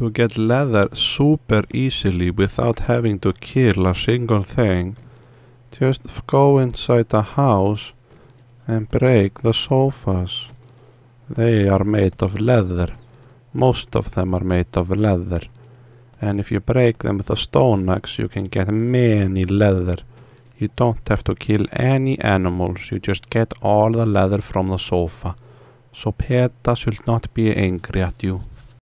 to get leather super easily without having to kill a single thing. Just go inside the house and break the sofas. They are made of leather. Most of them are made of leather. And if you break them with a stone axe, you can get many leather. You don't have to kill any animals, you just get all the leather from the sofa. So Peta should not be angry at you.